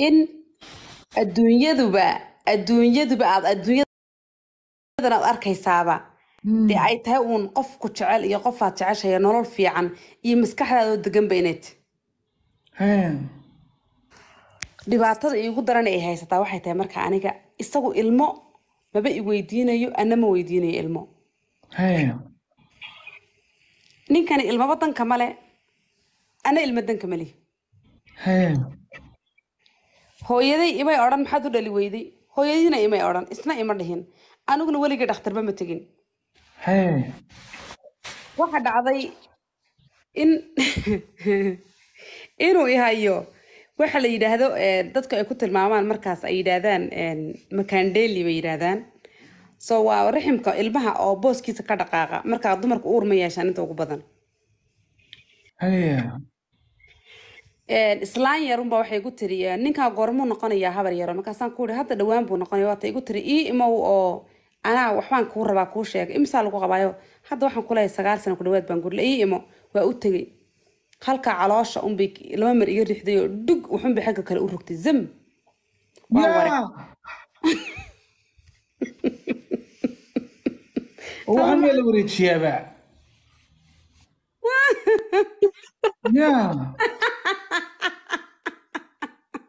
in adduunyaduba adduunyaduba aad adduunyadan aad arkaysaaba hmm. dee ay tahay uun qofku jecel iyo qofaad jeceshaya nolol fiican iyo maskaxdaadoo deganba inay inayd hmm. dhibaatada igu daran ay haysataa waxay tahay marka aniga isagu ilmo maba iweydiinayo ana weydiinayo ilmo hmm. ninkani ilmaba danka male ana ilmo danka malihi hooyaday imay odhan maxaad u dhali weyday hooyadiina imay odhan isna ima dhihin aniguna weligay dhakhtarba ma tegin waxa dhacday in inuu ihayo waxa la yidhaahdo eh, dadku ay ku tilmaamaan markaas ay yidhaahdaan eh, makandeli bay yidhaahdaan so waa raximka ilmaha oo booskiisa ka dhaqaaqa markaa dumarka uur ma yeeshaan inta ugu badan islaan yarunba waxay igu tiri ninkaa goormuu noqonayaa habar yaro markaasaan kuuhi hadda dhawaan buu noqonaya waata igu tiri ii imow oo anaa waxbaan kuu rabaa kuu sheegay imisaa lagu qabaayo hadda waxaan ku leeyahay sagaal sano ku dhawaad baan gurle ii imo waa u tegey halkaa caloosha unbay laba mar iga riixday oo dhug wuxunba xagga kale u rogtay zam waa warag waxaan baa la wareejiyaaba yeah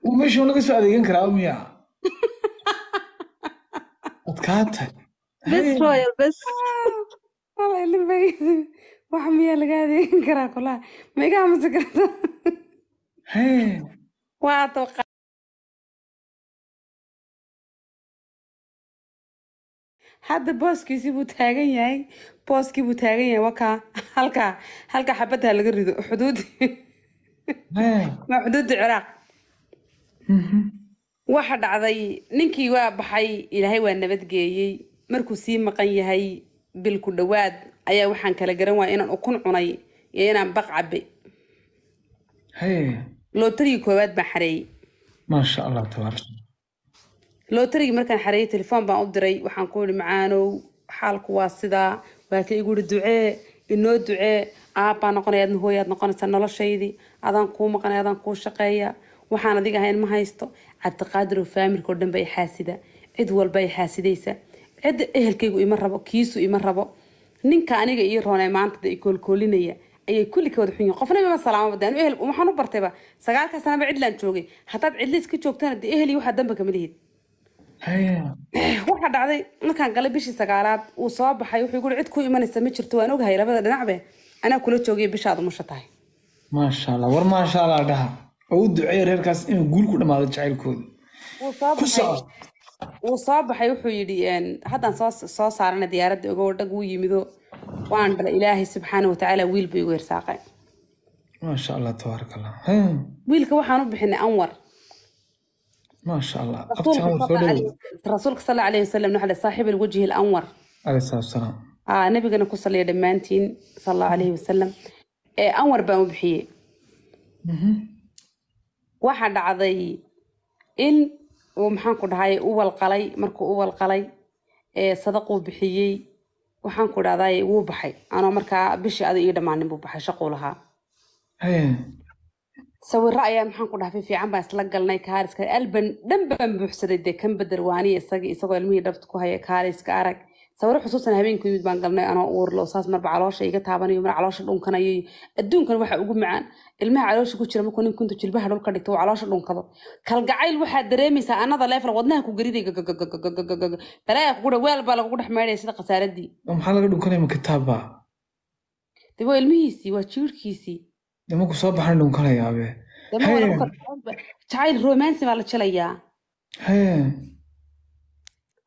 uu meeshuu naga soo adeegan karaa miya adkaa tag bes wax miyaa laga adeegan karaa kulaha meegaa mase karta hadda booskiisi buu taagan yahay booskii buu taagan yahay wakaa halka halkaa xabaddaa laga rido xuduud waa xuduudda ciraaq Mm-hmm. waxa dhacday ninkii waa baxay ilaahay waa nabadgeeyey markuu sii maqan yahay bil ku dhowaad ayaa waxaan kala garan waaya inaan ukun cunay iyo inaan baq cabe lootarigii koowaad baan xareeyey maasha allah tabaar lootarigii markaan xareeyey telefoon baan u diray waxaan ku yihi macaanow xaalku waa sidaa waa ka igu yihi ducee inoo ducee aabbaa noqonaya hooyaad noqonaysaa noloshaydii adaan kuu maqanay adaan kuu shaqeeya waxaan adiga ahayn ma haysto cabdiqaadiroo faamirkaoo dhan i xaasida cid walba xaasidaysa cidda ehelkaygu ima rabo kiisu ima rabo ninka aniga ii roonee maanta i koolkoolinaya ayay kulli ka wada xunyihin qofna mima salaamaba de ehel waxaan u bartayba sagaalkaa sanaba cidlaan joogay haddaad cidliis ka joogtana dee eheliyo waxaa damba kama lihid waxaa dhacday markaan galay bishii sagaalaad uu soo baxay wuxuu guri cid ku imanaysa ma jirto waan ogahay labada dhinacbe anaa kula joogaya bishaad umusha tahay maasha allah war maasha allah dhaha u duceeya reerkaas inuu guul ku dhammaado jacaylkooda wuu soo baxay wuxuu yidhi haddaan soo saarana diyaaradda ogow dhag wuu yimido waan dhala ilaahay subxaana watacaala wiil bay igu hersaaqeen maasha allah tabaarak wiilka waxaan u bixinay anwar maasha allah rasuulka sal alla alayhi wasalam nuxale saaxiib alwajhi alanwar alayhi salaatu wasalaam aa ku saliya dhammaantiin sal allahu alayhi wasalam ee anwar baan u bixiyey mhm waxa dhacday in uu maxaan ku dhahay u walqalay markuu u walqalay sadaquu bixiyey waxaan ku dhahday wuu baxay anoo markaa bishii adi ii dhammaanin buu baxay shaquu lahaa sawiro ayaa maxaan ku dhahay fiican baan isla galnay kaariska alban dhan baan buuxsaday dee kan bedel waani isagii isagoo ilmihii dhabta ku haya kaariska arag sawiro xusuustan habeenka yimid baan galnay anoo uurlo saas marba caloosha iga taabanayo mar caloosha dhunkanayo adduunkan waxa ugu macaan ilmaha caloosha ku jira markuu nin jilbaha dhulka dhigto waa caloosha dhunkado kalgacayl waxaad dareemaysaa anada leefar wadnaha ku geriday balaayaa kugu dhaweel baa lagugu dhex meydhaya sida khasaaradii maxaa laga dhunkanaya ma de waa ilmihiisii waa jiirhkiisii dama soo baxan dhunkanayaabe jacayl romansi baa la jelayaa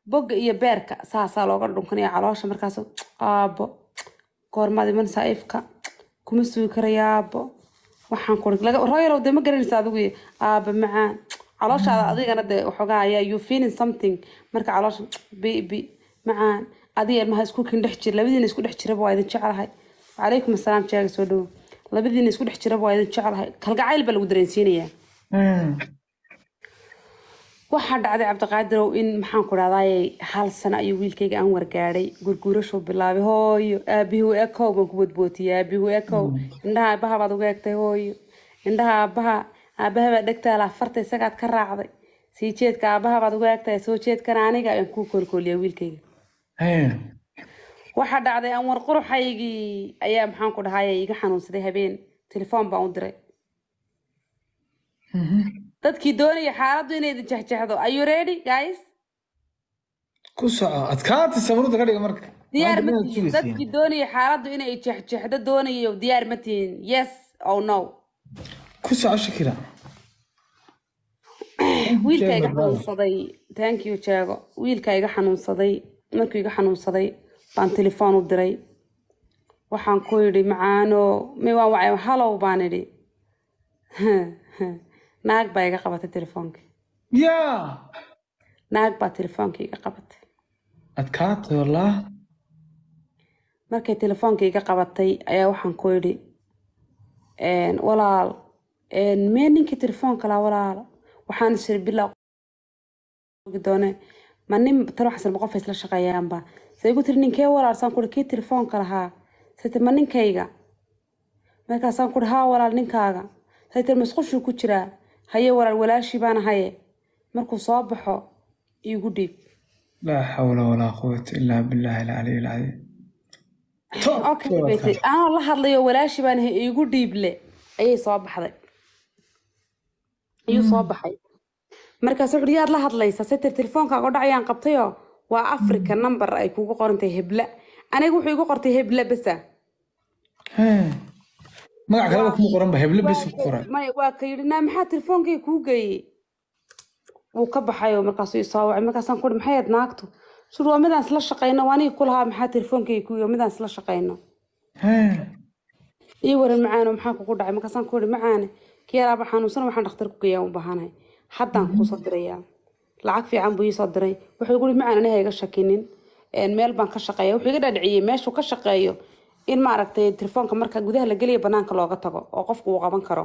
boga iyo beerka saasaa looga dhunkanaya caloosha markaasu aabo goormaad iman saaifka kuma sugi karayaabo waxaan kuroyalow dee ma garanaysa adigu aaba macaan calooshaada adigana dee waxoogaa ayaa you feeling something marka caloosha baby macaan adiga ilmaha iskuulkin dhex jira labadiina isku dhex jiraba waa idin jeclahay calaykum assalaam jeega soo dhowo labadiina isku dhex jiraba waa idin jeclahay kalgacayl baa lagu dareensiinayaa mm waxaa dhacday cabdiqaadirow in maxaan ku dhahdaayey hal sano ayuu wiilkayga aan wargaadhay gurguurashuu bilaabay hooyo aabihu ekow baan ku boodbootiyay aabihu ekow indhaha aabaha baad uga egtay hooyo indhaha aabaha aabaha baad dhegtaala afarta isagaad ka raacday sii jeedka aabaha baad uga egtay soo jeedkan aniga ayaan kuu koolkooliyaa wiilkayga waxaa dhacday anwar quruxaygii ayaa maxaan ku dhahaaye iga xanuunsaday habeen telefoon baan u diray mhm dadkii doonaya xaaladdu inay idin jexjexdo ayuu ready guys adkaanta sawirada ka dhiga marka diyaar ma tihin dadkii doonaya xaaladdu inay jexjexdo doonayo diyaar ma tihin yes oh no ku soco shakira wiilka iga xanuunsaday thank you jeego wiilka iga xanuunsaday markuu iga xanuunsaday baan telefoon u diray waxaan ku yidhi macaano may waan wacay halow baan idhi naag baa iga qabatay telefoonkai yaa naag baa telefoonka iga qabatay adkaatay markay telefoonka iga qabatay ayaa waxaan ku idhi walaal mee ninkii telefoon walaal waxaan isiri bilaaogi doone ma nin talo xasan ma qof isla shaqeeyaanba say igu tiri ninkee walaal saan kuhi kii telefoonka lahaa sayte ma ninkayga markaasaan kuhi haa walaal ninkaaga saytir masqushuu ku jiraa haye walaal walaashii baan ahaye markuu soo baxo iigu dhiib laa xawla walaa quwata ilaa bilaahi alcaliy alcadiim la hadlayo walaashii baan ahay iigu dhiible ayay soo baxday ayuu soo mm. baxay markaas wuxuui yaad la hadlaysa setir telefoonkaagoo dhacayaan qabtayoo waa mm. africa number ay kugu qorantahay hebla aniga wuxuu igu qortay hebla besa magac kaleba kuma qoran ba bes ku qoran maya waa ka yidhi naa maxaa telefoonkaga kuu geeyey wuu ka baxayo markaasuu isoo markaasaan ku maxay aad naagtu sur waa midaan isla shaqayno waanigi ku lahaa maxaa telefoonkaga kuu midaan isla shaqayno iyo waran macaano maxaa kugu dhacay markaasaan ku yidhi macaane kiyaaraaba xanuunsan waxaan dhakhtar ku geeyaa u haddaan kuu soo dirayaa lacag fiican buu ii soo diray wuxuu guri macaan aniga iga shakinin meel baan ka shaqeeya wuxuu iga dhaadhiciyey meeshuu ka shaqeeyo in maaragtay telefoonka marka gudaha la geliya banaanka looga tago oo qofku uu qaban karo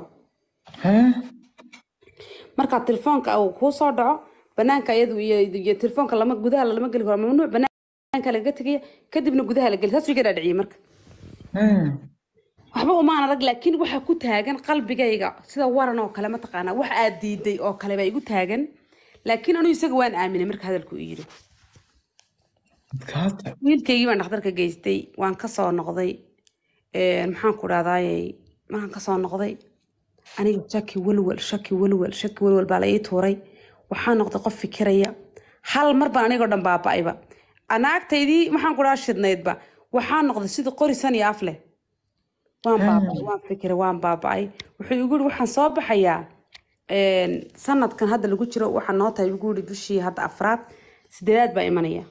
marka telefoonka uu kuu soo dhaco banaanka iyadu iyo telefoonka lama gudaha lama geli karo mamnuuc banaanka lagaga tegaya kadibna gudaha la geli saas iga dhaadhiciyay marka waxba umaan arag laakiin waxa ku taagan qalbigayga sida waran oo kale mataqaanaa wax aad diiday oo kale baa igu taagan laakiin anigu isaga waan aaminay marka hadalku yidhi wiilkaygii baan dhakhtarka geystay waan kasoo noqday maxaan ku dhahdaayey markaan kasoo noqday aniga shaki walwal shaki walwal shaki walwal baa la ii tuuray waxaan noqday qof fikiraya hal mar baan anigoo dhan baabaayba anaagtaydii naagtaydii maxaan ku dhaha shidnaydba waxaan noqday sida qorisan iyo af leh waan baaba waan fikiray waan baaba wuxuu igu yiri waxaan soo baxayaa sanadkan hadda lagu jiro waxaa noo tahay igu yiri bishii hadda afraad sideedaad baa imanaya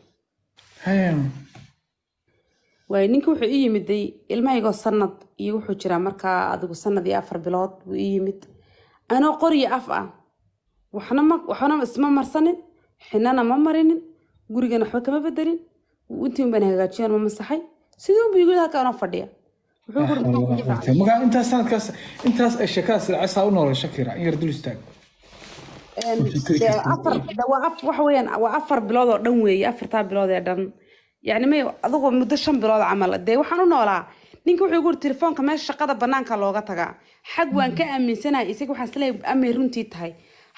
waay ninka wuxuu ii yimiday ilmahaygoo sanad iyo wuxuu jiraa markaa adigu sanad iyo afar bilood buu ii yimid anoo qoriyo af ah waxna isma marsanin xinana ma marinin gurigana waxba kama bedelin intiin baan hagaajiyaan ma masaxay siduu buu yimid halkaanoo fadhiya ah, intaas sanadkaas intaas ay sheekadaas raacaysaa u noolay shakira in yar dul istaag waa afar bilood oo dhan weeye afartaa bilood ee dhan yani may adigoo muddo shan bilood camal dee waxaan u noolaa ninka wuxuu igu yiri telefoonka meesha shaqada banaanka looga tagaa xag waan ka aaminsanahay isaga waxaan isleeyahay amay runtii tahay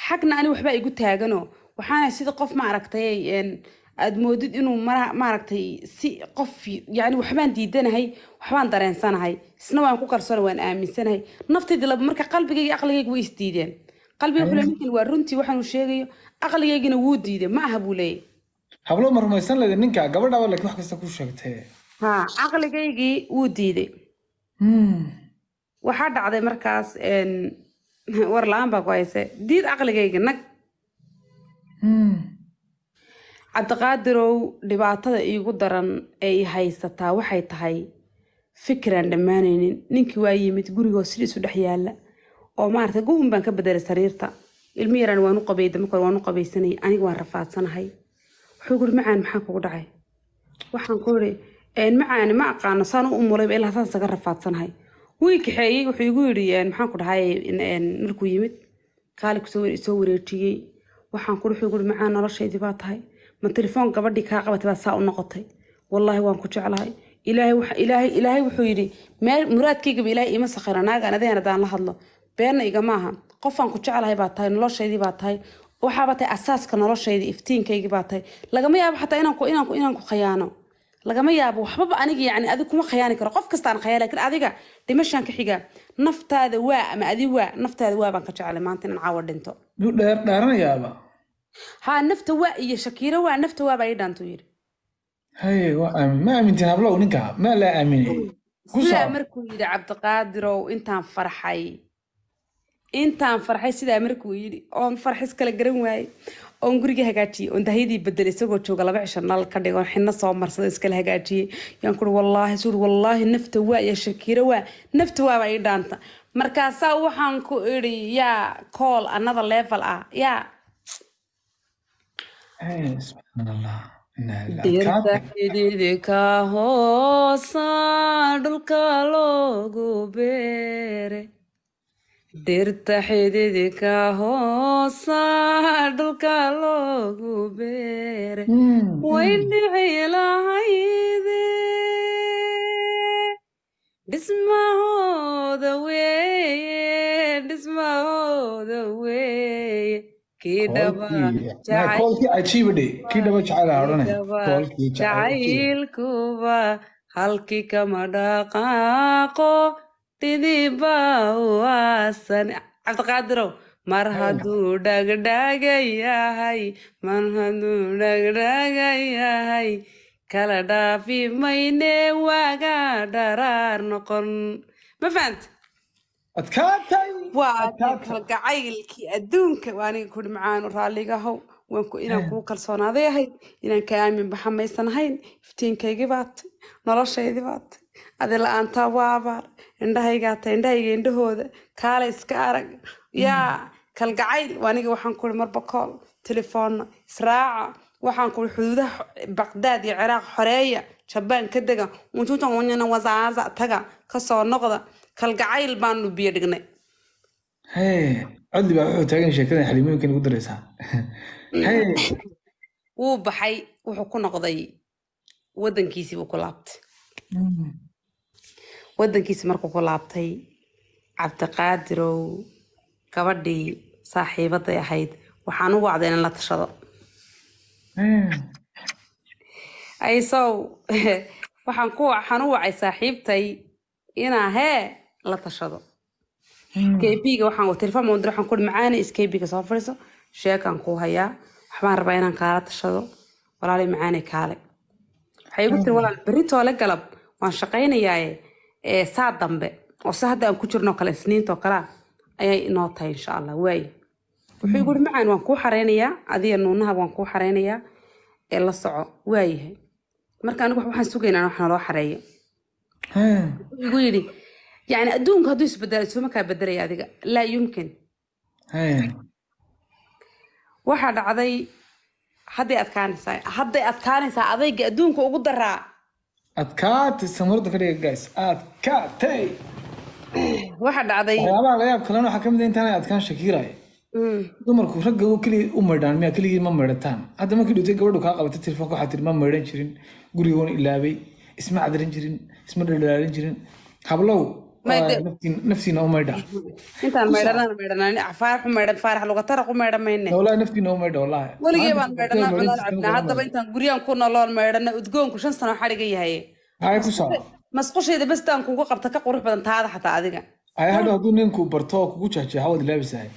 xagna ani waxbaa igu taagano waxaana sida qof ma aad moodid inuu maaragtay si qof yani waxbaan diidanahay waxbaan dareensanahay isna waan ku kalsoona waan aaminsanahay naftayda marka qalbigayga aqligayga way isdiideen qalbiga wuxuu leeyahay waa runtii waxaanu sheegayo aqligaygina wuu diiday ma aha buu leeyahay hablo ma rumaysan ninka gabadhaaba laakiin wax kasta ku sheegtee ha caqligaygii wuu diiday hmm. waxaa dhacday markaas war la-aan baa ku hayse diid caqligayga nag hmm. cabdiqaadirow dhibaatada iigu daran ee i haysataa waxay tahay fikiraan dhammaanaynin ninkii waa yimid gurigoo sidiisu dhex yaalla oo maarata go-un baan ka bedelay sariirta ilmo yaraan waan u qabay kore waan u aniga waan rafaadsanahay wuxuu kuri macaan maxaa kugu dhacay waxaan ku iri macaani ma aqaano saan u umurayba ilaa saan rafaadsanahay wii kaxeeyey wuxuu igu yidhi maxaan ku dhahay markuu yimid kaali kusoo wareejiyey waxaan kuri wuxuu kuri macaan noloshaydii baa tahay ma telefoon gabadhii kaa qabatay baa saa u noqotay wallaahi waan ku jeclahay ilaahay wuxuu yidhi muraadkaygaba ilaahay iima sakhira naagaan adeen haddaan la hadlo beenna iga maaha qofaan ku jecelahay baa tahay noloshaydii baa tahay waxaaba tahay asaaska noloshayda iftiinkaygii baa tahay lagama yaabo xataa inaan ku khayaano lagama yaabo waxbaba aniga yani adig kuma khayaani karo qof kastaan khayaan lakin adiga dhimashaan ka xiga naftaada waa ama adi waa naftaada waa baan ka jecelay maanta inaan caawa dhinto yuu dheer dhaaranayaaba haa nafta waa iyo shakiiro waa nafta waa baa ii dhaantuu yidhi haye waa aamin ma aamintin hablow ninka maa laa aaminay sidaa markuu yidhi cabdiqaadirow intaan farxay intaan farxay sidaa markuu yidhi oon farxis kala garan waayey oon guriga hagaajiyey oon dahyadii bedel isagoo jooga laba cisho nal ka dhig oon soo marsada iskala hagaajiyey yaan kuri wallaahi suur wallaahi nafta waa iyo shakiiro waa nafta waaba ii dhaanta markaasaa waxaan ku idhi yaa cool another level ah yaa dirta ka hoosa dhulka loogu beere dhirta xididka ka dhulka loogu beere hmm, hmm. waydhici dhismahooda weye dhismahooda weye kidhabajacaylkuba halkii kama dhaqaaqo dhidibaasan cabdiqaadirow mar hadduu dhagdhagayahay mar hadduu dhagdhagayahay kala dhaafi mayne waaga dharaar noqon ma fahanta gacaylkii adduunka waaniga kuri macaan raalligahow waanku inaan kuu kalsoonaaday ahayd inaan ka aamin baxa maysan ahayn iftiinkaygii baatay noloshaydii baatay adi la-aantaa waa abaar indhahaygaa indhahayga indhahooda kaala iska arag yaa kalgacayl aniga waxaan kuui marbakool telefoonna israaca waxaan kuui xuduudaha baqdaad iyo ciraaq xoreeya jabaan ka dega untuutan wasaaza taga kasoo noqda kalgacayl baanu biyo dhignay codli baa wuxuu taagan sheekadan xalimooyinkan ugu daraysaa mm. wuu baxay wuxuu ku noqday wadankiisiibuu ku laabtay mm wadankiisa markuu ku laabtay cabdiqaadirow gabadhii saaxiibaday ahayd waxaan u wacday inan la tashado hmm. aysow waxaan ku waxaan u wacay saaxiibtay inaa hee la tashado hmm. kbga waxaan telefon baan waxaan ku macaani iskbga soo fadhiiso sheekaan kuu hayaa waxbaan rabaa inaan kaala tashado walaali macaani kaale waxay igu tiri hmm. walaal berri toole galab waan shaqaynayaaye saa dambe oo se hadda aan ku jirno kale isniintoo kalea ayay inoo tahay insha allah waaye wuxuu igu uri macaan waan kuu xareynayaa adiga nuunahaba waan kuu xareynayaa ee la soco waayahay marka anigu waxaan sugaynaa wax naloo xareeyo igu yidhi yacni adduunka hadduu isbedelo isuma bedelaya adiga laa yumkin waxaa dhacday hadday adkaanaysaa hadday adkaanaysaa adayga adduunka ugu daraa adkaatay samurada fariga guys adkaatay waxa dhacday waxyaabaha laga yaab kalena waxaa ka mid ah intaanay adkaan shakiiraya mm. dumarku ragga keliya u maydhaan miya keligii ma maydhataan hadda markii dhutay gabadhu kaa qabatay telefoonka waxaa tiri ma maydhan jirin gurigoona ilaabay isma cadirin jirin isma dhaldhalaalin jirin hablow naftiina u maydha intaan maydhanaan maydhanaa faarax maydhan faarax lugatarax u maydhan wallahi naftiina u maydha wallahi weligee baan maydhanaa colaal cabnaa haddaba intaan guryaan ku nolool maydhana udgoonku shan sano xadhiga yahay ay ku soco masqushayda bestaan kugu qabta ka qurux badan taada xataa adiga ay hadha hadduu ninku barto kugu jahjeexa waad ilaabisahay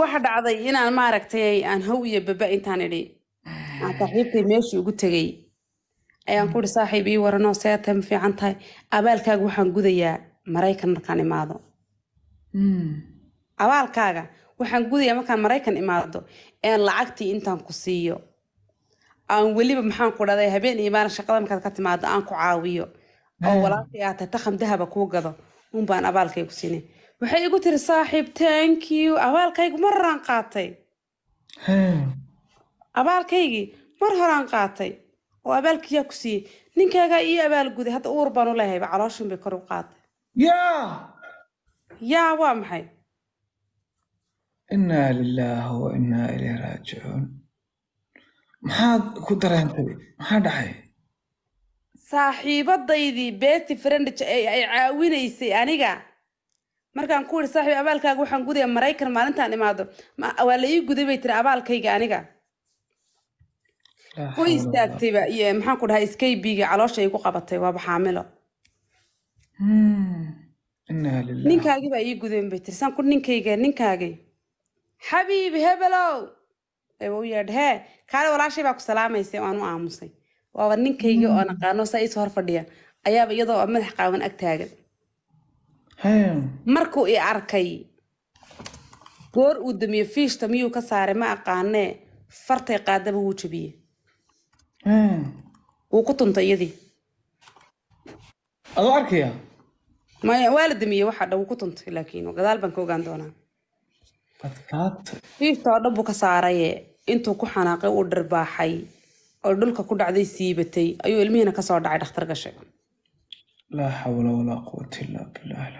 waxa dhacday inaan maaragtay aan how iyo baba intaan idhi aan saaxiibtay meeshii ugu tegey ayaan ku ihi saaxiib ii waranoo seeta ma fiican tahay abaalkaaga waxaan gudayaa maraykan markaan imaado hmm. abaalkaaga waxaan gudayaa markaan maraykan imaado een lacagtii intaan ku siiyo aan weliba maxaan ku dhaday habeen iyo maalin shaqada markaad ka timaado aan ku caawiyo oo hmm. walaalkay aa tahay takham dahaba kuu gado un baan abaalkaygu siinay waxay igu tiri saaxiib thank abaalkaygu mar horaan qaatay hmm. abaalkaygii mar horaan qaatay oo abaalkiyaa ku siiyey ninkaagaa ii guday hadda uur baanu u lehayba bay kor u qaaday yaa yaa waa maxay innaa lilaahi wa innaa ilayhi raajicuun maxaad ku dareentay maxaa dhacay saaxiibadaydii beeti frendija ee ay caawinaysay aniga markaan ku yidhi saaxiib abaalkaaga waxaan gudaya maraykan maalintaan imaado waa la ii guday bay tiri abaalkayga aniga Ah, way istaagtayba iyo maxaan ku dhahaa skaybiga caloosha ay ku qabatay waaba xaamilo hmm, ninkaagii baa ii gudeen bay tirsan ku ninkayga ninkaagii xabiib hebelow ayba u yeedh kaale walaashay baa ku salaamaysay oo aan u aamusay waaba ninkayga oo hmm. naqaano saa iis hor fadhiya ayaaba iyadoo madax qaawan ag taagan markuu i arkay goor uu damiyo fiishta miyuu ka saaray ma aqaanee fartay qaadaba wuu jabiyey wuu ku tuntay iyadii adoo arkaya maya waa la damiyey waxaa dha wuu ku tuntay laakiin gadaal baan ka ogaan doonaa wiifta oo dhan buu ka saaraye intuu ku xanaaqay uu dharbaaxay oo dhulka ku dhacday siibatay ayuu ilmihiina kasoo dhacay dhakhtar gashay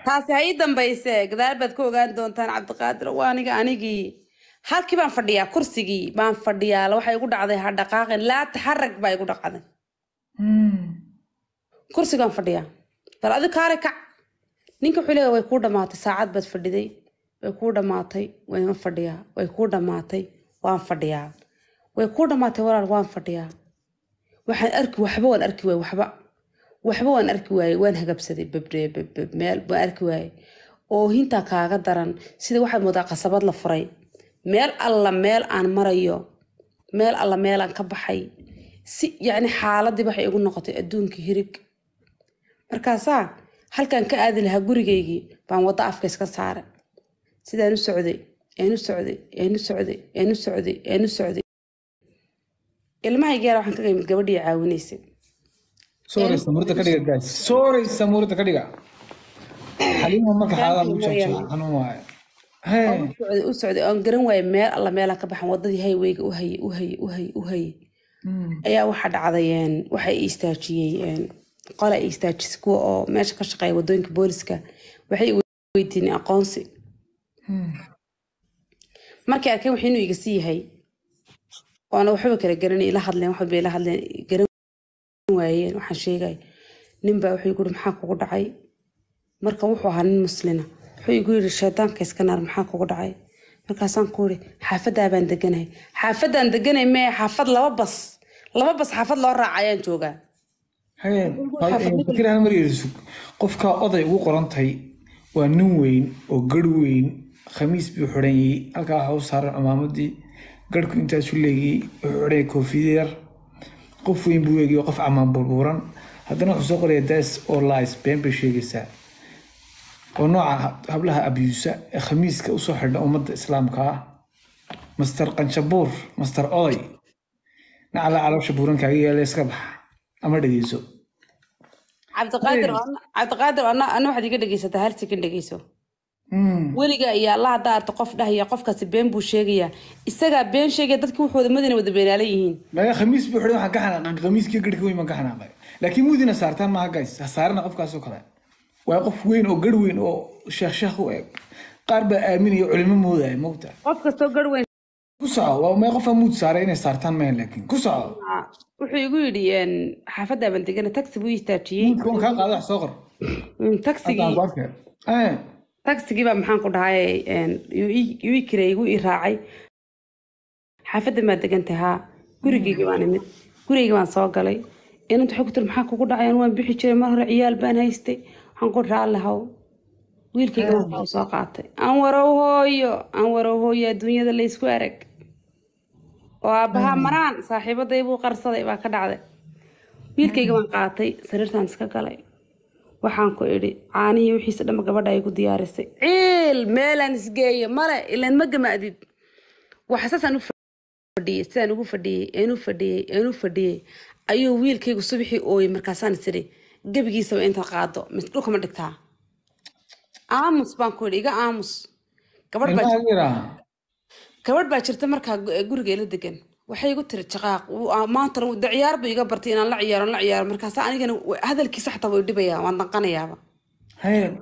taasi ha dambayse gadaal baad ka ogaan doontaan cabdiqaadir waa aniga anigii halkii baan fadhiyaa kursigii baan fadhiyaa waxa igu dhacday ha dhaqaaqin laa taxarag baa igu dhaqday hmm. kursigaan fadhiyaa bal adi kaale kac ninka wuxuu leeya way kuu dhammaatay saacad baad fadhiday way kuu dhammaatay wayma fadhiyaa way kuu dhammaatay waan fadhiyaa way kuu dhammaatay walaal waan fadhiyaa waxaan arki waxba waan arki waayey waxba waxba waan arki waayey waan hagabsaday babmeel waan arki waayey oo hintaa kaaga daran sida waxaad moodaa qasabad la furay meel alla meel aan marayo meel alla meelaan ka baxay si yacni xaaladii waxay igu noqotay adduunka hirig markaasaa halkaan ka aadi lahaa gurigaygii baan wada afkays ka saaray sidaan u socday aan socday aan socday aan socday aan socday ilmahay waxaan ka qeymid gabadhii caawinaysay sooraysa murta kadhiga gaas sooraysa marka xaalada u joogshaa xanuun waaye u socday oon garan waaye meel alla meelaan ka baxan wadadii hayweyga uhaye uhaye uhaye uhaye mm. ayaa waxaa dhacday waxa istaajiyey qola istaajisay kuwa oo meesha ka shaqeeya wadooyinka booliska waxay weydiinay aqoonsi markay arkeen wax inuu iga sii yahay oona waxba kala garanay ila hadleen waxba ila hadleen garan waayeen waxaan sheegay ninbaa wuxuu yii maxaa kugu dhacay marka wuxuu ahaa nin muslina wuxuu igu yiri shayddaanka iskanaar maxaa kugu dhacay markaasaan ku iri xaafadaabaan deganahay xaafaddaan deganay mee xaafad laba bas laba bas xaafad loo raaca ayaan joogaa qofka oday ugu qoran tahay waa nin weyn oo garh weyn khamiis buu xidhanyay halkaa waxa u saaran cumaamadii garku intaasu leegiyey wuxuu xidhanyay koofidyar qof weyn buu eegay qof camaan burbuuran haddana wuxuu soo qoraya daas oo lies been bay sheegaysaa oo nooca hablaha abyuusa ee khamiiska usoo xidha ummadda islaamka ah master qanshabuur master oy nacala caloosha buurankaaga yeela iska bax ama dhegeyso cabdiqaadir ana waxaad iga dhegeysataa hal dhegeyso hmm. weligaa iyo allah haddaa arta qof dhahaya qofkaasi been buu sheegayaa isagaa been sheegaya dadki wuxooda mudana wada beenaala yihiin maya khamiis buu xidhan waxaan ka xanaaqan khamiiskii garhka weyn baan ka xanaaqay laakiin mudina saartaan maaha gays ha saarina qofkaasoo kale waa qof weyn oo garh weyn oo sheekhsheekh u eg qaar baa aaminaya culimo moodaya mota qof kastoo garhweyn ku soco waa qofa muud saaray inay saartaan mayn laakiin ku soco wuxuu igu yidhi xaafadda abandegana taxi buu istaajiyey kaa qaada wax soo qor taxigii baa maxaan ku dhahay yuu ii kiray igu ii raacay xaafadda maa degantay haa gurigeyga baan imid gurigeyga baan soo galay inanta xogtur maxaa kugu dhacay waan bixi jiray mar hore ciyaal baan haystay waxaan ku raalli wiilkayga waxuu soo qaatay anwarow hooyo anwarow hooyo adduunyada laysku arag oo aabaha maraan saaxiibaday buu qarsaday baa ka dhacday wiilkayga waan qaatay sariirtaan iska galay waxaanku ku idhi caanihii wixiisa dhama gabadha ay diyaarisay ciil meelaan isgeeyo male ilan ma gamaadid waxsaasaan ufadhiyey sidaan ugu fadhiyey eenu fadhiyey eenu fadhiyey ayuu wiilkaygu subixii ooyey markaasaan isihi gebigiisaba intaa qaado dhulka ma dhigtaa aamus baan ku yidhi iga aamus gabadh baa jirta markaa gurigeela degan waxay igu tiri jaqaaq maantana daciyaar buu iga bartay inaan la ciyaaro la ciyaaro markaasa anigana hadalkiisa xataa way dhibayaa waan danqanayaaba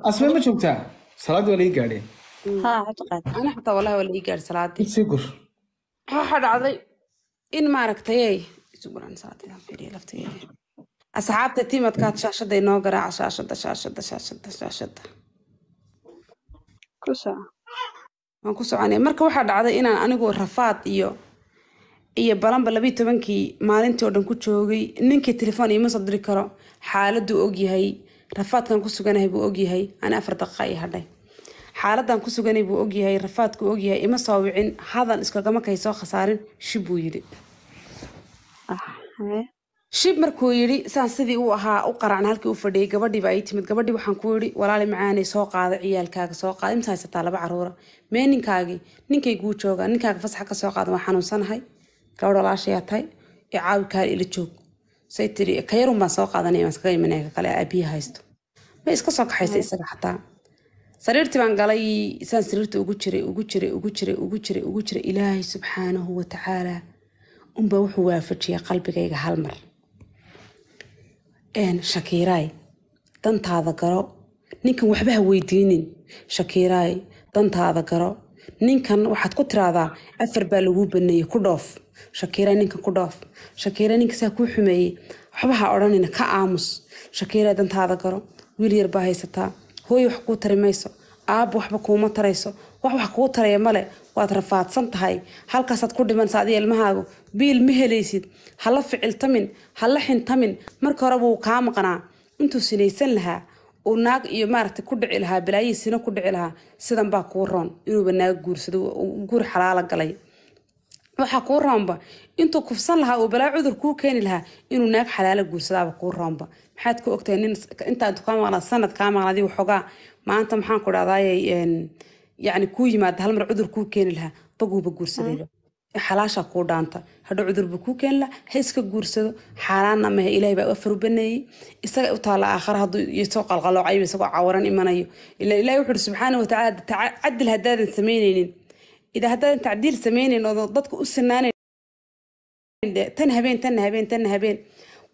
asbe ma joogtaa salaad waa laii gaadhee ana xataa wallahi waa laii gaadhi salaadii waxaa dhacday in maaragtay asxaabta timadkaad shaashada inoo garaaca shaashada shaashada shaashada shaashada waan ku soconay marka waxaa dhacday inaan anigu rafaad iyo iyo balanba labayo tobankii maalintii oo dhan ku joogay ninkii telefoon iima soo diri karo xaaladuu ogyahay rafaadkan ku suganahay buu ogyahay ani afar daqiiqa i hadhay xaaladan ku suganay buu ogyahay rafaadkuu ogyahay ima soo wicin hadal iskagama kay soo khasaarin shib yidhi ah, shib markuu yidhi saan sidii u ahaa u qaracna halkii u fadhiyay gabadhiiba ay timid gabadhii waxaan ku yidhi walaali macaanay soo qaada ciyaalkaaga soo qaada inta haysataa laba caruura mee ninkaagii ninkaygu joogaa ninkaaga fasax ka soo qaada waan xanuunsanahay gabadh walaashayaa tahay ee caawi kaal ila joog say tiri ka yarun baan soo qaadanaya waan iskaga imanaya kale aabiya haysto ma iska soo kaxaysa isaga xataa sariirtii baan galay saan sariirta ugu jiray ugu jiray ugu jiray ugu jiray ugu jiray ilaahay subxaanahu wa tacaala unbaa wuxuu waafajiyaa qalbigayga hal mar shakiiraay dantaada garo ninkan waxba ha weydiinin shakiiraay dantaada garo ninkan waxaad ku tiraahdaa afar baa laguu baneeyey ku dhoof shakiiraay ninkan ku dhoof shakiiraay ninkasaa kuu xumeeyey waxba ha odhanina ka aamus shakiiraay dantaada garo wiil yar baa haysataa hooyo wax kuu tari mayso aab waxba kuuma tarayso wax wax kuu taraya male waad rafaadsan tahay halkaasaad ku dhimanaysa adiga ilmahaagu biil ma helaysid hala ficiltamin hala xintamin marka hore buu kaa maqnaa intuu sinaysan lahaa uu naag iyo maaragtay ku dhici lahaa balaayihii sina ku dhici lahaa sidan baa kuu roon inuuba naaga guursado guur xalaala galay waxaa kuu roonba intuu kufsan lahaa uu balaa cudur kuu keeni lahaa inuu naag xalaala guursadaaba kuu roonba maxaad ku ogtahay nin intaa intuu kaa maqnaa sanad kaa maqnaadi waxoogaa maanta maxaan ku dhahdaayey yani kuu yimaada hal mar cudur kuu keeni lahaa baguuba guursadayba mm. xalaashaa kuu dhaanta hadho cudurba kuu keeni laha ha iska guursado xaaraanna mahe ilahay baa afar u baneeyey isaga u taalla aakhara hadduu isoo qalqaloocayba isagoo cawaran imanayo ilan ilahi wuxu uhi subxaana watacaala cadil haddaadan samaynaynin idaa haddaadan tacdiil samaynayn oo dadka u sinaanayn tan habeen tanna habeen tanna habeen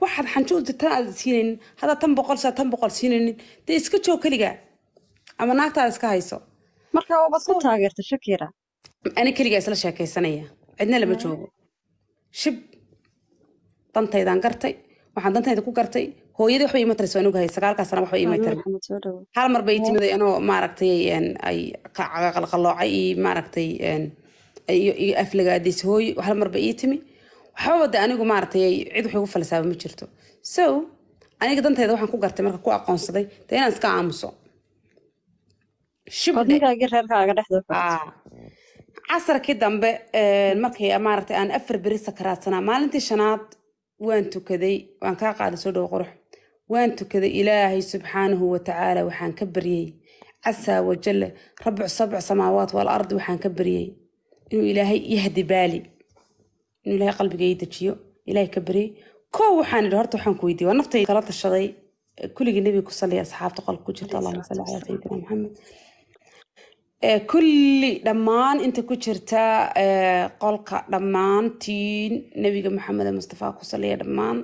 waxaad xanjo u tan aad siinaynin haddaad tan boqol saa tan boqol siinaynin dee iska joog keligaa ama naagtaada iska hayso marka waad ku taageerta shakira ani keligaa isla sheekaysanaya cidna lama joogo shib dantaydaan gartay waxaan dantayda ku gartay hooyadii waxba iima tarays anugu hay sagaalkaa sana waxba iima tarin hal mar bay timid anoo maaragtay ay qalqaloocay iyo maaragtay iyo aflagaadis hooyo hal mar ii timi waxba wada anigu maaragtay cid wax igu falsaaba ma jirto so aniga dantayda waxaan ku gartay marka ku aqoonsaday dee inaan iska aamuso casarkii dambe markay maaragtay aan afar beri sakaraadsana maalintii shanaad waan tukaday waan kaa qaaday soo dhow qurux waan tukaday ilaahay subxaanahu watacaala waxaan ka baryey casaa wajale rabic sabc samaawaat wal ardi waxaan ka baryey inuu ilaahay yahdi baali inuu ilahay qalbiga dejiyo ilaahay ka baryey koo waxaan idhi horta waxaan ku weydiiy waa naftay kala tashaday kulligii nebiga ku saliya asxaabta qolka ku jirta allahuma salli calaa sayidina maxamed kulli dhammaan inta ku jirta qolka dhammaantiin nabiga maxamed mustafa ku saliya dhammaan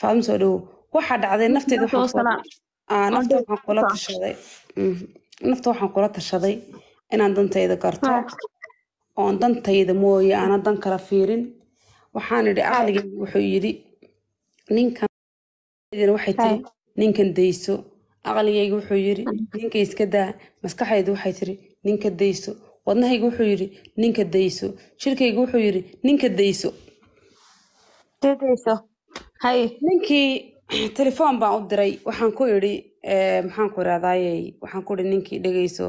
faadum soo dhowo waxaa dhacday mhm. nafta waxaan kula tashaday inaan dantayda garto oon dantayda mooye aana dan kala fiirin waxaan idhi aqligeyga wuxuu yidhi ninkan waxay tiri ninkan dayso aqligeyga wuxuu yidhi ninka iska daa maskaxaydu waxay tiri ninka dayso wadnahayga wuxuu yidhi ninka dayso jirkayga wuxuu yidhi ninka dayso ninkii telefoon baan u diray waxaan ku idhi eh, maxaan ku iraadaayey waxaan ku idhi ninkii dhegeyso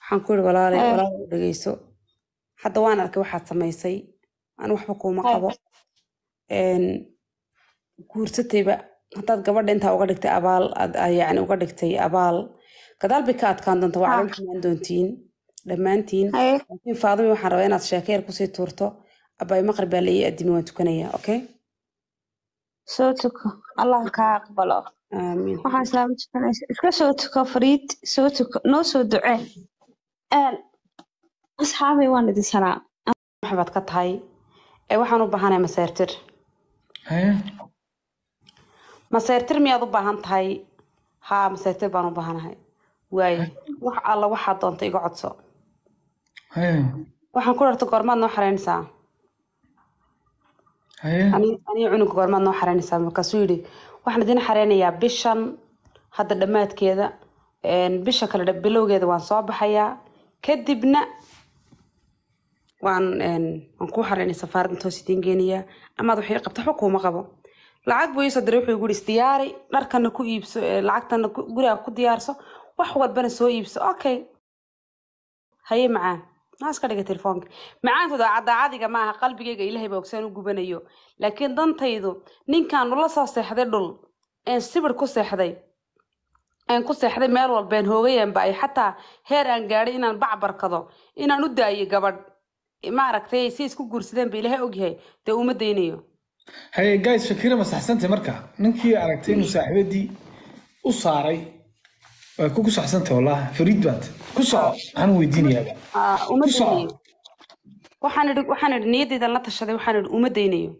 waxaan ku idhi walaale eh. walaale dhegeyso hadda waan arkay waxaad samaysay aan waxba kuuma qabo guursatayba haddaad gabadha intaa uga dhigtay abaal yani uga dhigtay abaal gadaal bay ka adkaan doonta waa calool ah. imaan doontiin dhammaantiin laakiin faadumi waxaan rabaa inaad sheeko yar kusii tuurto abaay maqrib baa laii adimi waan tukanaya okay soo tuko allah kaa aqbalo aamiin waxaan salaamo tukanaysa iska soo tuko fariid soo tuko noo soo ducee asxaabay waan idin sanaa waxbaad ka tahay ee waxaan u baahanahay maseertir maseertir miyaad u baahan tahay haa maseertir baan u baahanahay waaye wax alla waxaa doonta iga codso waxaan ku dharta goormaad noo xaraynaysaa aniga cunuga goormaad noo xaraynaysaa markaasuu yidhi waxaan idin xareynayaa bishan hadda dhammaadkeeda bisha kale bilowgeeda waan soo baxayaa kadibna waan waan kuu xaraynaya safaarad idiin geenayaa amaad waxii qabta waxba kuuma qabo lacag buu iisoo diray wuxuu igu yidhi isdiyaari dharkana ku iibso lacagtana guriga ku diyaarso wax walbana soo iibso okay haye macaan naaska dhiga telefoonka macaanku daacadaacadiga ma aha qalbigayga ilaahayba ogsaan u gubanayo laakiin dantaydu ninkaan ula soo seexday dhul een sibir ku seexday aan ku seexday meel walbeen hoogayeen ay xataa heer aan gaadhay inaan bacbarkado inaan u daayo gabadh maaragtay si isku guursadeen ba ilaahay ogyahay dee uma daynayo haye gays shakira ma marka ninkii aragtay inuu saaxiibadii u saaray waa ku kusocsanta wallaah baad ku soco maxaan weydiinayaa waxaan idhi la tashaday waxaan idhi uma daynayo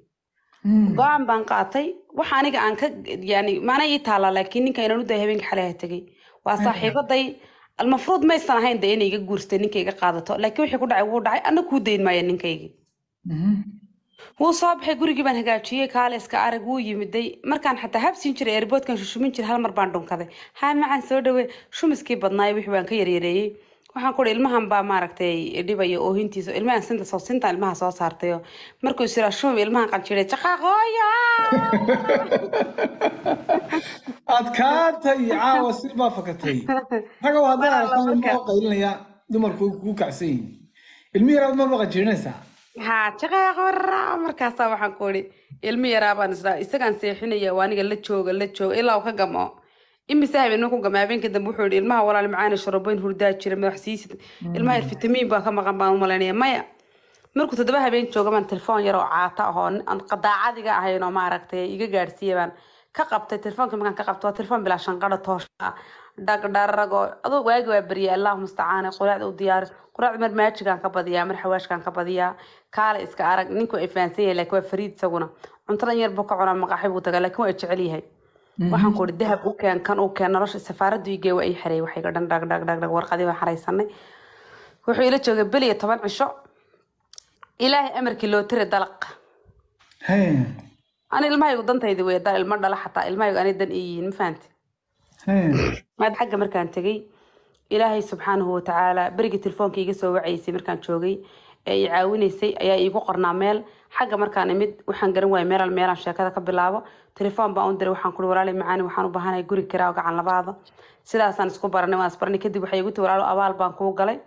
hmm. go-aan baan qaatay waxa aniga aan ka yani maana ii taalaa laakiin ninka inaan uday habeenka xalaha tegay waa saaxiibaday almafruud maysan ahayn de inay iga guursatay qaadato laakiin wixii ku dhacay wuu dhacay ana kuu dayn maaya ninkaygii hmm wuu soo baxay gurigii baan hagaajiyey kaaleska arag wuu yimiday markaan xataa habsiin jiray erboodkan shushumin jira hal mar baan dhunkaday haa macaan soo dhawe shumiskii badnaayo wixii baan ka yaryareeyey waxaan ku ilmahan baa maaragtay dhibaya oohintiisa ilmahan sinta soo sinta ilmaha soo saartayo markuu isiraa shumim ilmahan qanjiray jaqaqooya adkaanta caawa sir fakatay ragow haddaan arkaan ilmaha qaylinaya dumarku ku kacsan yihin ilmihii qanjirinaysaa ha markaasa waxaan ku idhi ilmi yaraabaan israa isagaan seexinaya waaniga la jooga la jooga ilaa uu ka gamo imise habeenna ku gama habeenkii dambe wuxuu yidhi ilmaha walaal macaani sharobooyin hurdaa jira madax siisid ilmaha fitamiin baa ka maqan baan u maya markuu toddoba habeen jooga baan telefoon yar caata ahoo qadaacadiga ahayn maaragtay iga gaadhsiiya baan ka qabtay telefoonka markaan ka qabto telefoon bilaa shanqadha toosha dhagdharago adoo waagi waa beriya allahu mustacaana quraacda u diyaari quraacda marmaajigaan ka badiyaa mar xawaashkaan ka badiyaa kaale iska arag ninku ay fahansan yahay laakiin waa fariid isaguna cuntadan yar buu ka cunaa maqaaxi buu tagaa laakiin waa jecel yahay mhm. waxaan ku dahab u keen kan u keen nolosha safaaradu igee waa ii xirey waxayga dhan dhag dhag dhag warqadii baan xaraysanay wuxuu ila joogay bel toban cisho ilaahay amarkii loo tiri dalaqa ani ilmahaygu dantaydi wey dal ilma dhala xataa ilmahaygu ani dan iyihiin ma fahanti maad xagga markaan tegey ilaahay subxaanahu watacaala berigii telefoonka iga soo wacaysay markaan joogay ee i caawinaysay ayaa iigu qornaa meel xagga markaan imid waxaan garan waayay meelal meelaan sheekada ka bilaabo telefoon baan u diray waxaan kuli walaali macaani waxaan u baahanahay guri kiraa gacan labaada sidaasaan isku baranay waan isbaranay kadib waxay igu tihi walaalo abaal baan kuu galay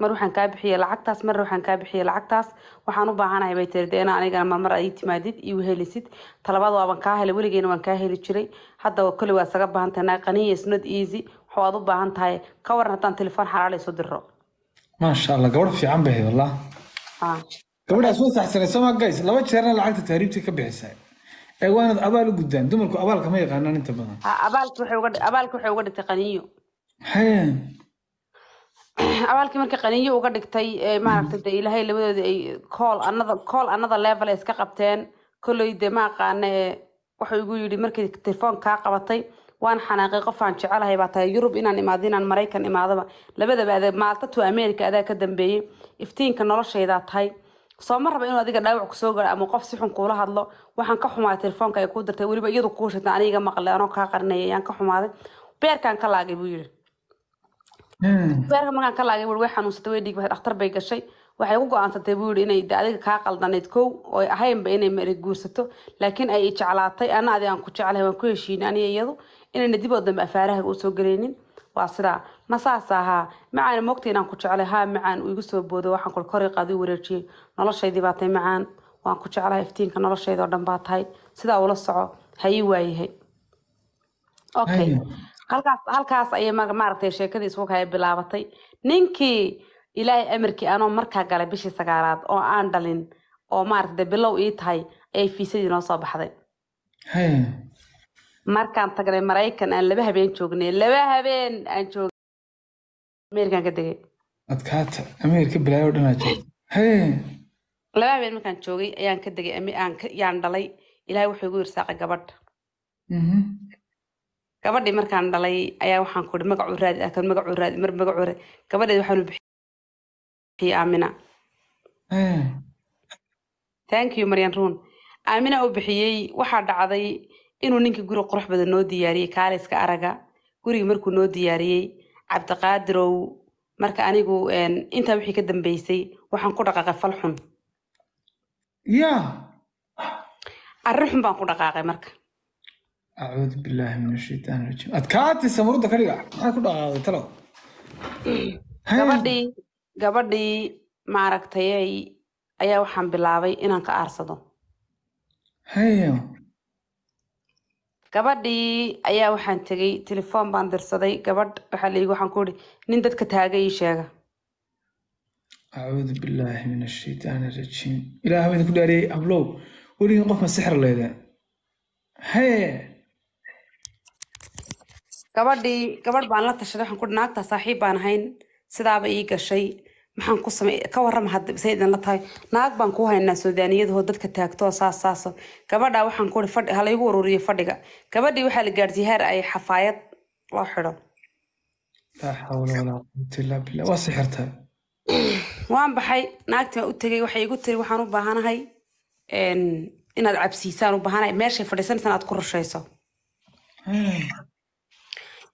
mar waxaan kaa bixiyey lacagtaas marna waxaan kaa bixiyey lacagtaas waxaan u baahanahay bay tiri deena anigana marmar aad timaadid iiu helisid talabaad waaban kaa helay weligeena waan kaa heli jiray hadda koley waa isaga baahan tahay naa qaniya easy waxu aad u baahan tahay ka waran haddaan telefoon xalaalay soo diro maasha allah gabadh fiican bay hay wallah gabadhaas ah. way saxsanay soo maa gays laba jeerna lacagta tahriibtay ka bixisay ee waanad abaal u guddaan dumarku abaalka ma yaqaanaan inta badan ah, abaalka waxay uga dhigtay qaniyo abaalkii marka qaniyo uga dhigtay maaragtay de ilaahay labadooda ay call another call another level iska qabteen kolley de ma aqaane wuxuu igu yidhi markii telefoon kaa qabatay waan xanaaqay qofaan jecelahay baa tahay yurub inaan imaado inaan maraykan imaadaba labadaba adeeg maalta to america adaa ka dambeeyey iftiinka noloshaydaa tahay soo ma raba inuu adiga dhaawac kusoo garo ama qof si xun kuula hadlo waxaan ka xumaada telefoonka ay kuu dirtay weliba iyadu kuu shirtan aniga maqle anoo kaa qarinaya ayaan ka xumaaday beerkaan ka laagay buu yidhi hmm. beerka markaan ka laagay buu way xanuunsatay way dhiig dhakhtar bay gashay waxay ku go-aansatay buu yidhi inay adiga kaa qaldanayd kow ooy ahaynba inay guursato laakiin ay jeclaatay ana adi aan ku jeclahay waan ku heshiinay aniga iyadu inayna dib oo dambe afaarahaga usoo galeynin waa sidaa masaasa ahaa macaan moogta inaan ku jeclay haa macaan uu igu soo boodo waxaan kolkori qaada u wareejiyey noloshaydii baa macaan waan ku jeclahay iftiinka noloshayda oo dhan baa tahay sidaa ula soco ha waayahay okay halkaas halkaas ayay maaragtay sheekadii isku kaya bilaabatay ninkii ilaahay amarkii anoo markaa galay bishii sagaalaad oo aan dhalin oo maaragtay bilow ii tahay ayay fiisadii noo soo baxday markaan tagnay maraykan aan laba habeen joognay laba habeen aan joog ameerikan ka degay adkaata ameerika balaayo dhanaa joogta hee laba habeen markaan joogay ayaan ka degay yaan dhalay ilaahay wuxuu igu irsaaqay gabadh mm-hmm. gabadhii markaan dhalay ayaa waxaan kuhi magacuu raadi akan magacuu raadi mar magacuu raadi gabadheed waxaanu bixiyey aamina thank you maryan ruun aamina u bixiyey waxaa dhacday inuu ninkii guri qurux badan noo diyaariyey kaaliska araga gurigii markuu noo diyaariyey cabdiqaadirow marka anigu intaa wixii ka dambeysay waxaan ku dhaqaaqay fal xun ya arrin xun baan ku dhaqaaqay marka acuudu billaahi min ashaytaan rajiim adkaati samurudda ka maxaa ku dhaqaaqday talo gabadhii gabadhii maaragtayay ayaa waxaan bilaabay inaan ka aarsado hayo gabadhii ayaa waxaan tegay telefoon baan dirsaday gabadh waxaa waxaan ku ihi nin dadka taaga ii sheega acuudu billaahi min ashaytaan arajiim ilaah baa idinku dhaariyey ablow weligiin qofka sixir leydeen haye gabadhii gabadh baan la tashaday waxaan ku ihi naagtaa saaxiib baan ahayn sidaaba ii gashay maxaan ku samey ka warrama hadda say idinla tahay naag baan ku haynaa suudaaniyadahoo dadka taagtoo saas saaso gabadhaa waxaan ku ihi fadhi ha laygu ururiyo fadhiga gabadhii waxaa la gaadhsiiyey heer ay xafaayad loo xidho waan baxay naagtii baan u tegay waxay igu tiri waxaan u baahanahay inaad cabsiisaan u baahanahay meeshay fadhiisanaysan aad ku rushayso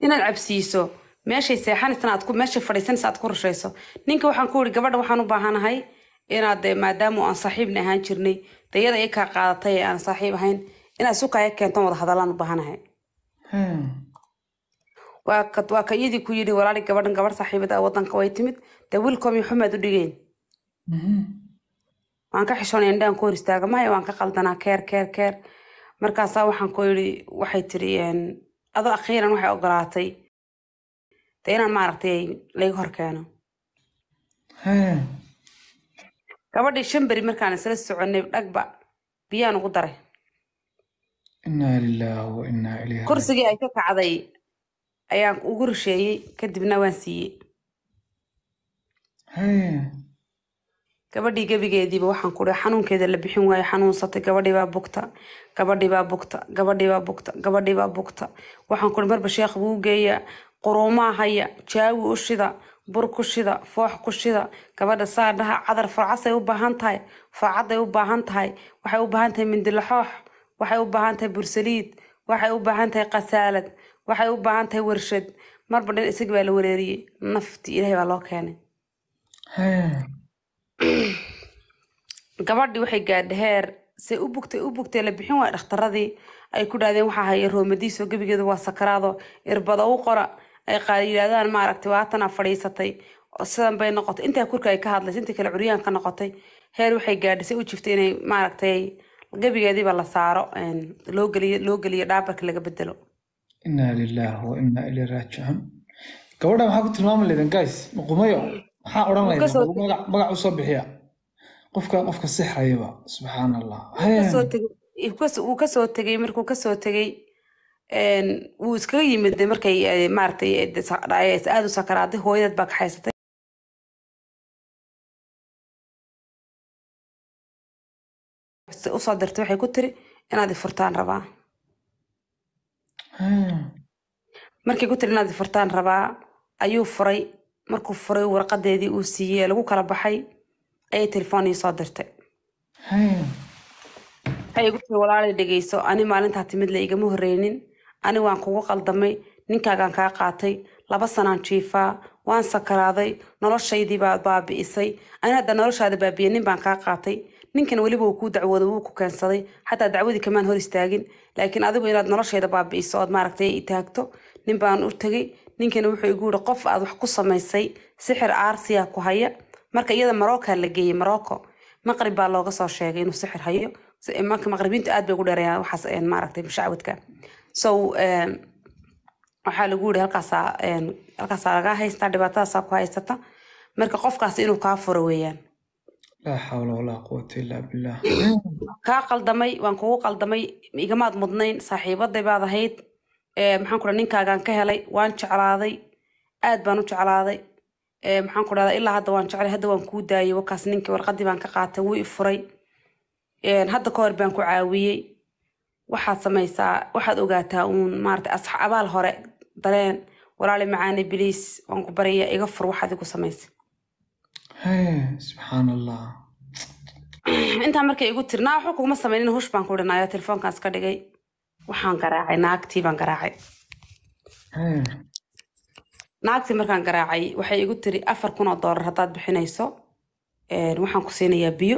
inaad cabsiiso meeshay seexanaysana aad meeshay fadhiisanaysa aad ku rushayso ninka waxaan ku yihi gabadha waxaan u baahanahay inaad eh, maadaama aan saaxiibna ahaan jirnay dayada i kaa qaadatay ee aan saaxiib ahayn inaad sukaya keentoon wada hadallaan u baahanahay hmm. waa ka iyadii ku yidhi walaali gabadhan gabadh saaxiibada wadanka way timid dee wiilkoomi xumaad u dhigeen hmm. waan ka xishoonay indhaan ku hor istaaga maya waan ka qaldanaa keer keer keer markaasaa waxaan ku yidhi waxay tiri ado akhiiran waxay ogolaatay de inaan maaragtay layga horkeeno gabadhii shan beri markaan isla soconay dhagba biyaan ugu daray kursigii ay ka kacday ayaan ugu risheeyey kadibna waan siiyey gabadhii gebigeediiba waxaan kuhi xanuunkeeda la bixin waayo xanuunsatay gabadhiibaa bugta gabadhiibaa bugta gabadhiibaa bugta gabadhiibaa bugta waxaan kuhi marba sheekh buu geeyaa quruumaa haya jaawi u shida bur ku shida foox ku shida gabadha saadhaha cadar farcasay u baahan tahay farcaday u baahan tahay waxay u baahan tahay mindilaxoox waxay u baahan tahay bursaliid waxay u baahan tahay qasaalad waxay u baahan tahay warshad marba dhan isagii baa la wareeriyey nafti ilaahay baa loo keenay hmm. gabadhii waxay gaadha heer se u bugtay u bugtay la bixin waay dhakhtaradii ay ku dhahdeen waxaa haya roomadiiso gebigeedu waa sakaraado irbada u qora ay qaada yidhahdaan maaragtay waatanaa fadhiisatay sidan bay noqotay intaa kurka ay ka hadlaysa intii kale curyaanka ka noqotay heer waxay gaadhisay u jiftay inay maaragtay gabigeediiba la saaro loo geliyo dhaabarka laga bedelo inaa lilaah wa inaa ilay gabadha maxaa ku tilmaami leydeen guys maqumayo maxaa odhan leyden magac usoo bixiya qofka qofka sixayaba subxaan allah wuu kasoo tegey markuu kasoo tegey wuu iskaga yimid markay eh, maaratay eh, aada u sakaraaday hooyadeed baa kaxaysatay usoo dirtay waxay ku tiri inaad ifurtaan rabaa hmm. markay ku tiri inaad ifurtaan rabaa ayuu furay markuu furay warqadeedii uu siiyey lagu kala baxay ayay telefoon soo dirtay waxay hmm. igu tiri walaali dhegeyso ani maalintaa timid la igama horreynin ani waan kugu qaldamay ninkaagaan kaa qaatay laba sanaan jiifaa waan sakaraaday noloshaydii baa baabi'isay ani haddaa noloshaada baabi'e nin baan kaa qaatay ninkan weliba uu kuu dacwoodo wuu ku keensaday xataa dacwadii kamaan hor istaagin laakiin adigu inaad noloshayda baabi'iso ood maaragtay taagto nin baan u tegay ninkana wuxuu igu yihi qof aad wax ku samaysay sixir aarsiya ku haya marka iyada marookaa la geeyey marocco maqrib baa looga soo sheegay inuu sixir hayo maqribiintu aad bay ugu dheereeyaan waxaas maaragtay mushacwadka so um, waxaa lagu yiri halkaasaa um, lagaa haystaa dhibaatadaasaa ku haysata marka qofkaas inuu kaa furo weeyaan kaa qaldamay waan kugu qaldamay igamaad mudnayn saaxiibaday baad ahayd um, maxaan ku ninkaagaan ka helay waan jeclaaday aad baan u jeclaaday maxaan ku dhahdaa ilaa hadda waan jeclay hadda waan kuu daayay warkaas ninkii warqadii baan ka qaatay wuu i furay hadda ka hor baan ku caawiyey waxaad samaysaa waxaad ogaataa uun maarata asx abaal hore dareen walaali macaane biliis waan ku baraya iga fur wax adigu samaysa subxaan allah intaa markay igu tiri naa waxba kuguma sameynin hush baan ku dhinaayo telefoonkaan iska dhigay waxaan garaacay naagtii baan garaacay naagtii markaan garaacay waxay igu tiri afar kun oo doolar haddaad bixinayso waxaan ku siinayaa biyo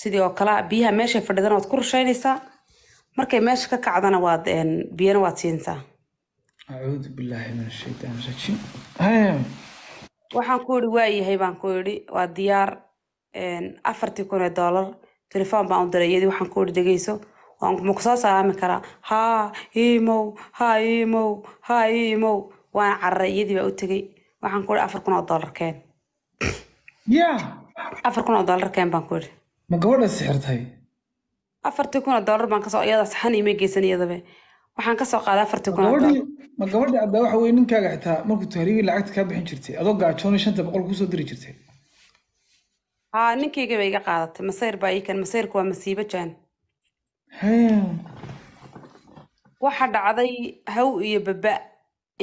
sidii oo kala biyaha meeshay fadhidan ood ku rushaynaysaa markay meesha ka kacdana waad biyana waad siintaa acuudu bilaahi min ashaytaan rajiim waxaan ku ihi waayahay baan ku idhi waa diyaar afartii kun ee doolar telefoon baan u diray iyadii waxaan ku ihi dhegeyso waan kusoo salaami karaa haa iimow haa iimow haa iimow waan cararay iyadii baa u tegey waxaan ku ihi afar kun oo doolar keen ya afar kun oo doolar keen baan ku idhi ma gabadha sixirtay afartii kun oo dollar baan kasoo iyada saxan ima geysan iyadaba waxaan kasoo qaaday afartii kun gabadhi addaa waxa weye ninkaaga xitaa markuu tahriibii lacagta kaa bixin jirtay adoo gaajoonay shanta boqol kusoo diri jirtay haa ninkayga bay iga qaadatay masayr baa iikan masayrku waa masiibo jaan waxa dhacday haw iyo baba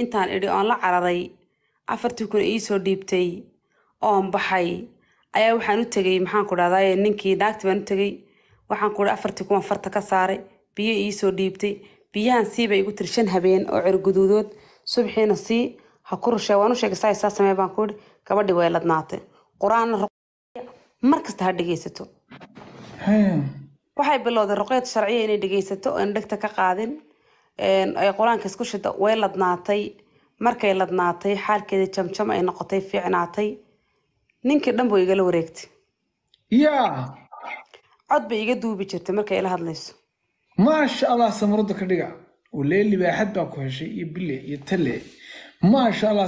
intaan idhi oon la cararay afartii kun iisoo dhiibtay oon baxay ayaa waxaan u tegay maxaan ku dhahdaye ninkii naagti baan u tegey waxaan ku ihi afartii kuwan farta ka saaray biyo iisoo dhiibtay biyahan siiba igu tiri shan habeen oo cerguduudood subxiina sii ha ku rushee waan u sheegay saa saa samee baan ku gabadhii way qur-aanna mar ha dhegaysato waxay bilowday ruqyad sharciya inay dhegaysato oo indhegta ka qaadin ay qur-aanka isku shida way ladnaatay markay ladnaatay xaalkeeda jamjam ay noqotay fiicnaatay ninkii dhan buu igala wareegtay yaa cod bay iga duubi jirtay markay ila hadlayso maasha allah samarada ka dhiga lee libaaxad baa ku heshay iyo bile iyo tale maasha allah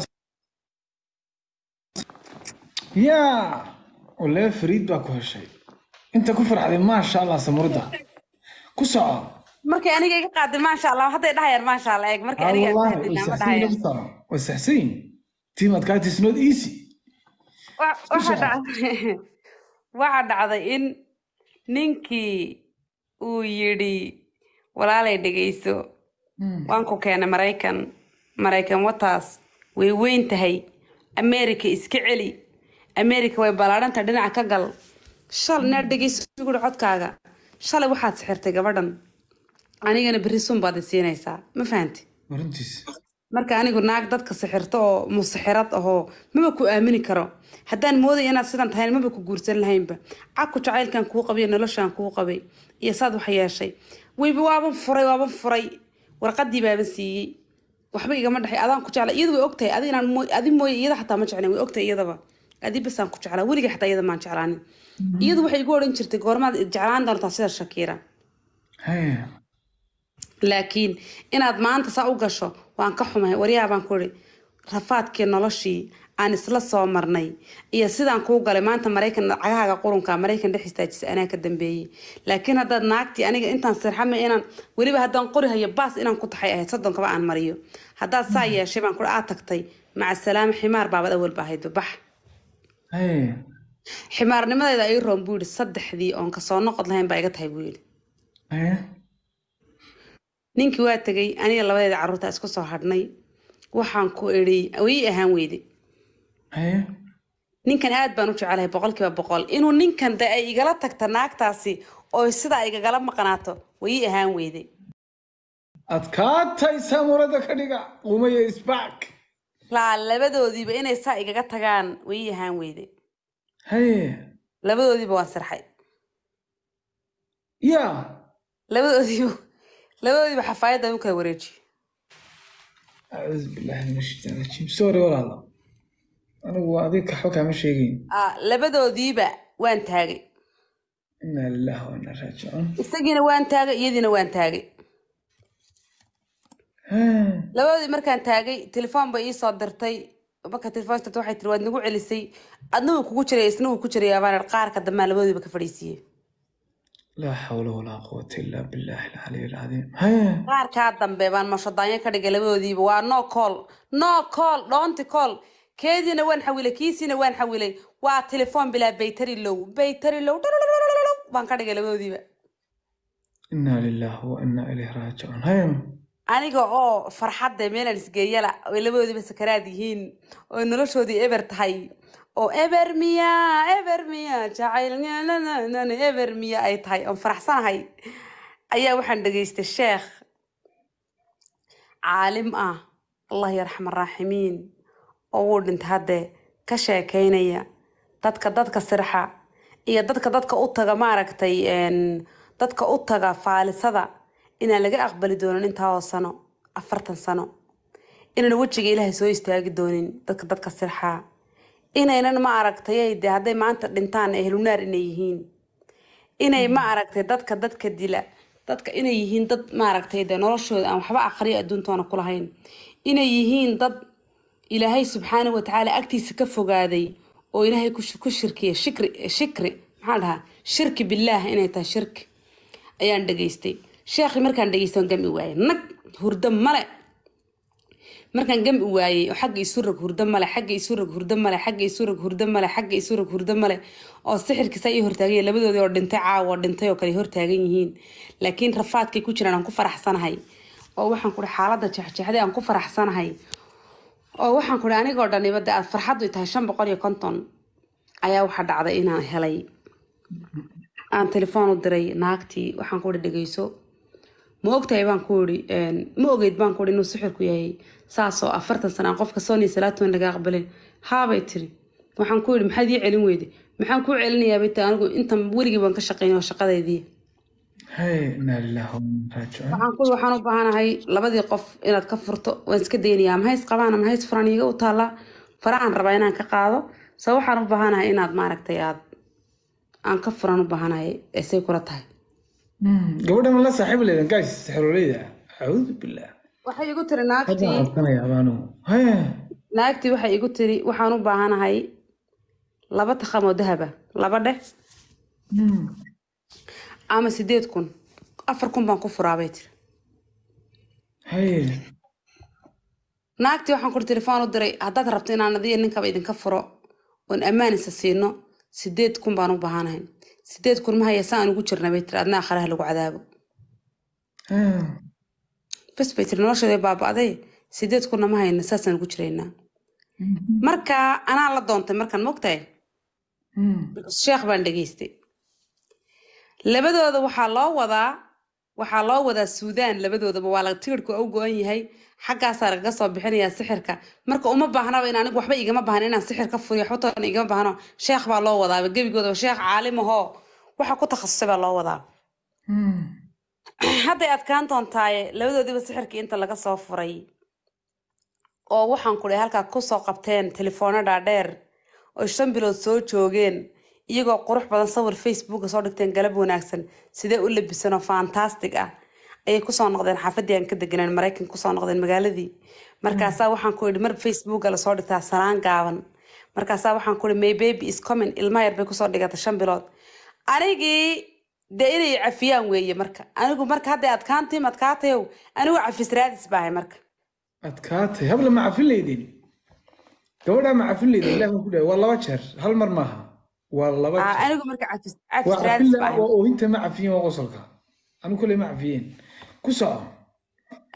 yaa lee fariid baa ku heshay inta ku farxday maasha allah samarada ku soco markay aniga iga qaaday maasha allah hadday dhahayaan maasha allah eeg markay aniga waa saxsayin team easy waxaa dhacday in ninkii uu yidhi walaalay dhegayso hmm. waan ku keenay maraykan maraykan wataas way weyn tahay ameerika iska celi ameerika way ballaadhantahay dhinaca ka gal shal naa dhegayso isuguhi codkaaga shalay waxaad sixirtay gabadhan anigana berri sun baad isiinaysaa ma fahanti marka anigu naag dadka sixirto oo musixirad ahoo maba ku aamini karo haddaan mooday inaad sidan tahay maba ku guursan lahaynba cagku jacaylkan kuu qabay noloshaan kuu qabay iyo saad wax yeeshay weyba waaban furay waaban furay warqadii baaban siiyey waxba igama dhexay adaan ku jeclay iyadu way ogtahay adi adi mooye iyada xataa ma jeclayn way ogtahay iyadaba adi basaan ku jeclaa weligay xataa iyada maan jeclaanin iyadu waxay igu odhan jirtay goormaad jeclaan doontaa sida shakiira laakiin inaad maanta saa u gasho waan ka xumay waryaa baan ku idhi rafaadkii noloshii aan isla soo marnay iyo sidaan kuu galay maanta maraykan cagahaaga qurunka maraykan dhex istaajisa anaa ka dambeeyey laakiin haddaad naagtii aniga intaan sirxama inaan weliba haddaan qori hayo baas inaan ku taxay ahayd soddonkaba aan mariyo haddaad saa yeeshay baan ku aad tagtay maca ximaar baabad awalba ahayd babax ximaarnimadeeda ii roon buu yidhi saddexdii oon kasoo noqod lahayn baa iga tahay buu yidhi ninkii waa tegey aniga labadeeda caruurta isku soo hadhnay waxaan ku idhi awey ahaan weyde eh? ninkan aad baan u jecelahay boqolkiiba boqol inuu ninkan de ay igala tagta naagtaasi oo sidaa igagala maqnaato wayi ahaan weyde adkaatay murada ka dhiga qumaya isbac laa labadoodiiba inay saa igaga tagaan wayi ahaan weyde haye labadoodiiba waan sirxay ya labadoodiiba labadoodiiba xafaayaddan u kala wareejiye acuudu billahi min ashaytaan rajiim labadoodiiba waan taagay inaa lillahi wa inaa raajicuun isagiina waan taagay iyadiina waan taagay labadoodii markaan taagay telefoon bay iisoo dirtay marka telefoon waxay tiri waad nagu celisay adna kugu jiray isna wuu ku jiray abaan qaarka dambaan labadoodiiba ka fadhiisiiyey laa xawla walaa quwata illaa billahi alcaliy alcadiim qaarkaa dambe baan mashadaanyo ka dhigay labadoodiiba waa no cool no cool dhoonti cool keediina waan xawilay kiisiina waan xawilay waa telefoon bilaa baytari low baytari low baan ka dhigay labadoodiiba inaa lilaah wa inaa ilayh raajicuun haym aniga oo farxadda meelaan isgeeyala oy labadoodiiba sakaraad yihiin oo noloshoodii eber tahay oo oh, ebermiya ebermiya jacayl ebermiya ay tahay oon faraxsanahay ayaa waxaan dhegaystay sheekh caalim ah allah raxma raaximiin oo wuu dhinta hadde ka sheekeynaya dadka dadka sirxa iyo dadka dadka u taga maaragtay dadka u taga faalisada inaan laga aqbali doonin intaaoo sano afartan sano inaan wejiga ilaahay soo istaagi doonin dadka dadka sirxaa inaynan ma aragtay de hadday maanta dhintaan ahlunaar inay yihiin inay ma aragtay dadka dadka dila dadka inay yihiin dad maaragtay de noloshooda aan waxba aqriyo adduuntoona ku inay yihiin dad ilaahay subxaanau watacaala agtiisa ka fogaaday oo ilaahay ku shirkiya shikri shikri maxaa dhahaa shirki billaah inay tahay shirki ayaan dhegaystay sheekhi markaan dhegeysta gami waaya nag hurdo male markaan gam u waayey xagga isurag hurdo male xagga isurag hurdo male xagga isurag hurdo male xagga isurag hurdo male oo sixirkiisa ay hortaagay labadoodii oo dhintay caawo dhintay oo kale hortaagan yihiin laakiin rafaadkay ku jiraan aan ku faraxsanahay oo waxaan kuhi xaaladda jexjexday aan ku faraxsanahay oo waxaan kuhi anigoo dhaniba de aad farxaddu tahay shan boqol iyo konton ayaa waxaa dhacday inaan helay aan telefoon u diray naagtii waxaan kuhi dhegeyso ma ogtahay baan ku iri ma ogeyd baan ku iri inuu sixirku yahay saasoo afartan sana aan qofka sony salaatoon laga aqbaleen haabay tiri waxaan ku yidhi maxaad ii celin weyday maxaan kuu celinayaabay ta anigu intan weligii baan ka shaqayn oo shaqadeydii waxaan u baahanahay labadii qof inaad ka furto waan iska daynayaa ma hays qabaana ma furan iiga u taallaa farahaan rabaa inaan ka qaado sa waxaan u baahanahay inaad maaragtay aad aan ka furan u baahanahay ee kula tahay hmm, gabadhan la saaxiib leedan gaajis xoroleyda acuudu billah waxay igu tiri naagtii waxay igu tiri waxaan u baahanahay laba taqam oo dahaba ah, laba dheh hmm. ama sideed kun afar kun baan ku furaabay tiri naagtii waxaan kur telefoon u diray haddaad rabto inaan adiya ninkaba idinka furo oon ammaanisa siino sideed kun baan u baahanahay sideed kun mahaya saan ugu jirna bay tiri adna akhiraha lagu cadaabo bas bay tiri noloshada baaba sideed kuna ma hayna saasaan ugu jiraynaa marka anaa la doontay markaan mogtahay sheekh baan dhegaystay labadooda waxaa loo wadaa waxaa loo wadaa suudaan labadoodaba waa la u go-an yahay xaggaasaa lagaga soo bixinayaa sixirka marka uma baahnaba in anigu waxba igama baahno inaan sixir ka furiyo xubtoona igama baahno sheekh baa loo wadaaba gebigoodaba sheekh caalim waxa ku takhasusay baa loo wadaa hadday adkaan doontaaye labadoodiiba sixirkii inta laga soo furay oo waxaan ku halkaa kusoo qabteen telefoona dhaadheer oy shan bilood soo joogeen iyagoo qurux badan sawir facebooka soo dhigteen galab wanaagsan sidee u labisanoo fantastic ah ayay kusoo noqdeen xaafadii aan ka deganeen maraykan kusoo noqdeen magaaladii markaasaa waxaan ku idhi mar facebooka lasoo dhigtaa salaan gaaban markaasaa waxaan ku may baby is common ilma yar bay kusoo dhigata shan bilood anigii dee inay cafiyaan weeye marka anigu marka hadday adkaantiim adkaatayow anigu cafisraadis baahay marka adkaatay habla ma cafinleydin gabadhaa ma cafinleydin ilaah ku dhahay waa laba jeer hal mar maaha waa laba anigu marka cafis cafisraadis ma cafiyeen waa qosolka anigu kule ma cafiyeen ku soco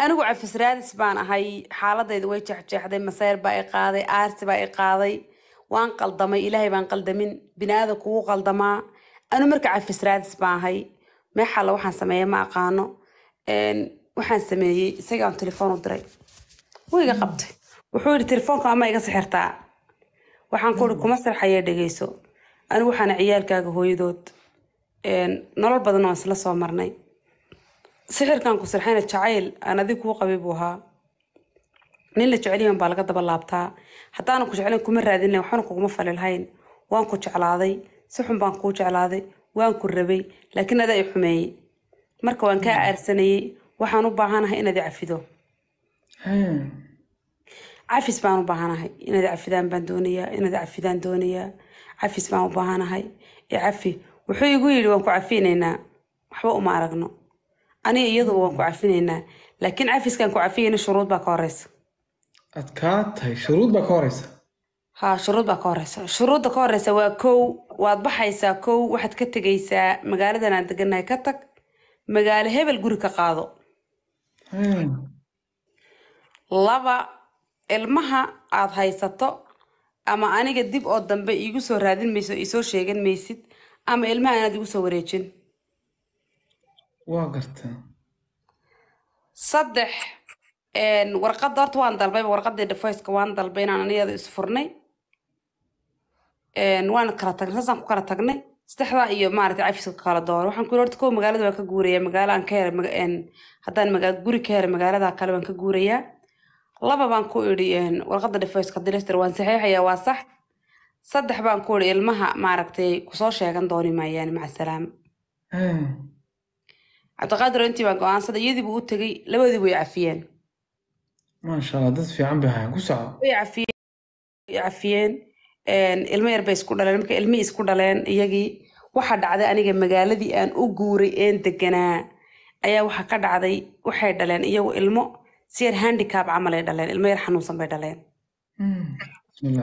anigu cafisraadis baan ahay xaaladaydu way jeexjeexday maseer baa i qaaday aarsi baa i qaaday waan qaldamay ilaahay baan qaldamin bini aadam kugu qaldamaa anu marka cafisraadis maahay meexalla waxaan sameeye ma aqaano waxaan sameeyey isagaan telefoon u diray wuu iga qabtay wuxuu yidhi telefoonka ama iga sixirtaa waxaan ku ihi kuma sirxayee dhegeyso anigu waxaana ciyaalkaaga hooyadood nolol badan oo isla soo marnay sixirkaan ku sirxayna jacayl aan adig kuu qabay buu ahaa nin la jecelyahan baa laga daba laabtaa haddaanan ku jeclayn kuma raadinlayn waxbana kuguma falilhayn waan ku jeclaaday si xun baan kuu jeclaaday waan ku rabay laakiin adaa i xumeeyey marka waan kaa aarsanayey waxaan u baahanahay inaad cafido hmm. cafis baan u baahanahay inaad cafidaan baan doonayaa inaad cafidaan doonayaa cafis baan u baahanahay icafi wuxuu igu yidhi waan ku cafinaynaa waxba uma aragno aniga iyaduba waan ku cafinaynaa laakiin cafiskaan ku cafiyayna shuruud baa ka horeysa adkaa shuruud baa ka horeysa ha shuruud baa ka horeysa shuruudda ka horeysa waa kow waad baxaysaa kow waxaad ka tegaysaa magaaladan aan deganahay ka tag magaalo hebel guri ka qaado hmm. laba ilmaha aad haysato ama aniga dib oo dambe iigu soo raadin maysid oo sheegan maysid ama ilmaha inaad igu soo wareejin waa gartaa saddex warqadda horta waan dalbayba warqaddii defoyska waan dalbay inaan aniyada isfurnay waana kala tagnay saasaan ku kala tagnay saddexdaa iyo maarata cafiska ka kala dooro waxaan ku yiri horta ko magaalada waan ka guurayaa magaalo aan ka helay haddaan guri ka helay magaalada kale waan ka guurayaa laba baan ku idhi warqadda dhifayska dilester waan saxiixaya waa sax saddex baan ku idhi ilmaha maaragtay kusoo sheegan dooni maayaan macasalaama hmm. cabdiqaadir intii baan go-aansada iyadii buu u tegey labadii way cafiyeen maasha dad fiican bay hayan ku soco way cafiyeen ilmo yarbay isku dhaleen marka ilmihi isku dhaleen iyagii waxaa dhacday aniga magaaladii aan u guuray een deganaa ayaa waxa ka dhacday waxay dhaleen iyagu ilmo si yar handicab camalay dhaleen ilmo yar xanuunsan bay dhaleen hmm.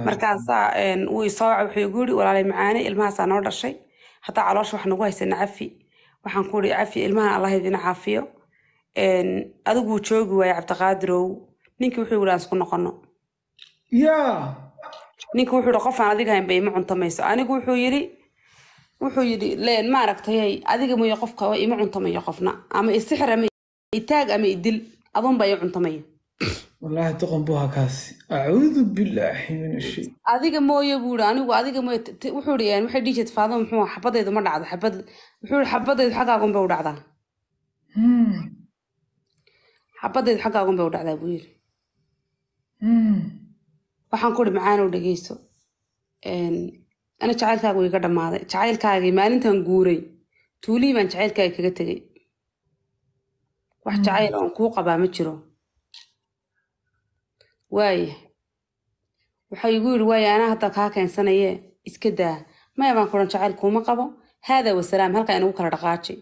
markaasaa wuu isoo wacay wuxuu igu yidhi walaalay macaane ilmahaasaa noo dhashay haddaa caloosha wax nagu haysana cafi waxaan ku yidhi cafi ilmaha allah idina caafiyo adiguu joogi waaya cabdiqaadirow ninkii wuxuu yidhi aan isku noqono yaa ninka wuxuu yihi qofaan adiga hayn bay ima cuntamayso anigu wuxuu yidhi wuxuu yidhi leen maaragtay adiga mooye qofka ima cuntamayo qofna ama isixir ama itaag ama idil aduunba i cuntamaya wallaahi doqon buu ahaa acuudu billaahi min ashay adiga mooye buu yihi anigu adiga mooye wuxuu yihi waxay dhihi faado muxuu ah, xabadaydu ma dhacdo xabad wuxuu yihi xabadaydu xaggaagunbay u dhacdaa hmm. xabadaydu xaggaagunbay u dhacdaa buu yidhi hmm waxaan kuhi macaanow dhegeyso ana jacaylkaagu iga dhammaaday jacaylkaagii maalintan guuray tuulihii baan jacaylkaagi kaga tegay wax jacayl oon kuu qabaa ma jiro waaya waxa igu yidhi waaya anaa hadda kaa keensanaye iska daa maya baan kuhan jacayl kuuma qabo haadaa wasalaam halkaa inagu kala dhaqaaji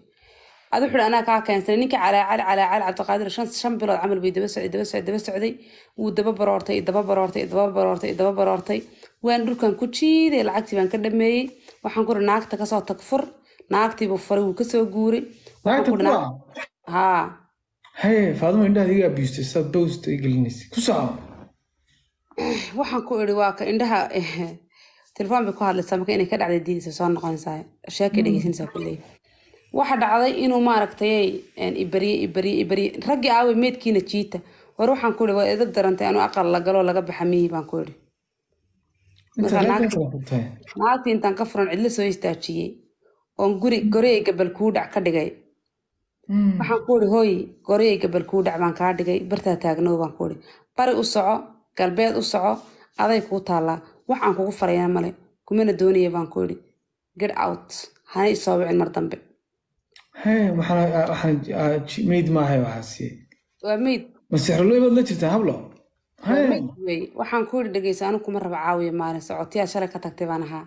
ad wuxuui anaa kaa keensanay ninkii calaacal calaacal cabdiqaadir shan bilood camal bay daba socday daba socday daba socday wuu daba baroortay daba baroortay daba baroortay daba baroortay waan dhulkan ku jiiday lacagtii baan ka dhameeyey waxaan kuri naagta kasoo tag fur naagtiibuu furay wuu kasoo guuray waxaan ku idhi waa indhaha telefoon bay ku hadlaysaa marka inay ka dhacday diidaysa soo noqonaysaa sheekay dhegeysanaysaa kulley waxa dhacday inuu maaragtay ibarye ibarye ibarye raggii aawe meedkiina jiita war waxaan ku ihi waa edab darantay anuu aqal la galoo laga baxa mihi baan ku idhi naagtii intaan ka furan cidla soo istaajiyey oon guri goreyay gabal kuu dhac ka dhigay mm. waxaan ku ihi hooy gabal kuu dhac baan kaa dhigay bartaa taagnow baan ku bari u soco galbeed u soco aday kuu taallaa wax kugu farayaa male kumana doonaya baan ku idhi get out hana isoo wicin mar dambe meyd maahawaamayd masixroley baad la jirtaa hablo waxaan ku yidhi dhegeysa anigu kuma raba caawiya maalin socotiyaa shalay ka tagtay baan ahaa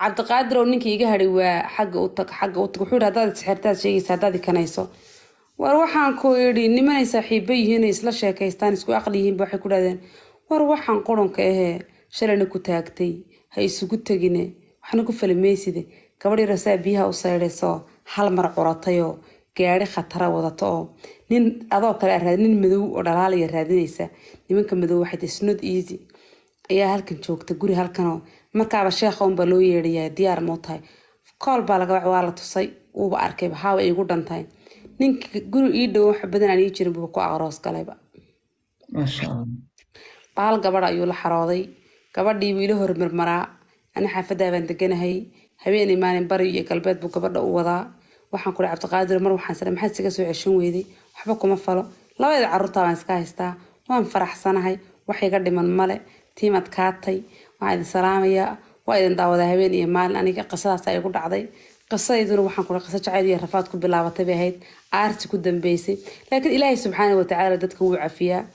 cabdiqaadirow ninka iga hadhay waa xagga u xagga u wuxuu yidhi haddaad sixirtaad sheegaysa haddaad ikanayso war waxaan ku idhi nimanay saaxiibo yihiin isla sheekaystaan isku aqli yihiinba waxay ku dhahdeen war waxaan qurunka ahee shalayna ku taagtay ha isugu tegine waxna ku falimayside gabadh biyaha u saydhaysoo hal mar curatay oo gaari khatara wadata oo nin adoo kale a nin madow oo dhalaaliya raadinaysa nimanka madow waxay tahay snod easy ayaa halkan joogta guri halkanoo markaaba sheekha loo yeedhayaa diyaar moo tahay kool baa laga waa la tusay uuba arkayba haawa iigu dhantahay ninka guri ii dhow wax badan aan ii jirin buuba ku aqroos galayba baal gabadha ayuu la xarooday gabadhiibuu ila hormarmaraa ani xaafadaabaan deganahay habeen imaanin bari iyo galbeed buu gabadha u wadaa waxaan kudha cabdiqaadir mar waxaan sira maxaad iga soo ceshan weyday waxba kuma falo labayda caruurtaa baan iska haystaa waan faraxsanahay wax iga dhiman male tiimaad kaatay waxaan idin salaamayaa waa idin daawadaa habeen iyo maalin aniga qisadaasa igu dhacday qisadayduna waxaan kudha qiso jacayl iyo rafaad ku bilaabatay bay ahayd aarsi ku dambeysay laakiin ilaahay subxaana watacaala dadka wuu cafiyaa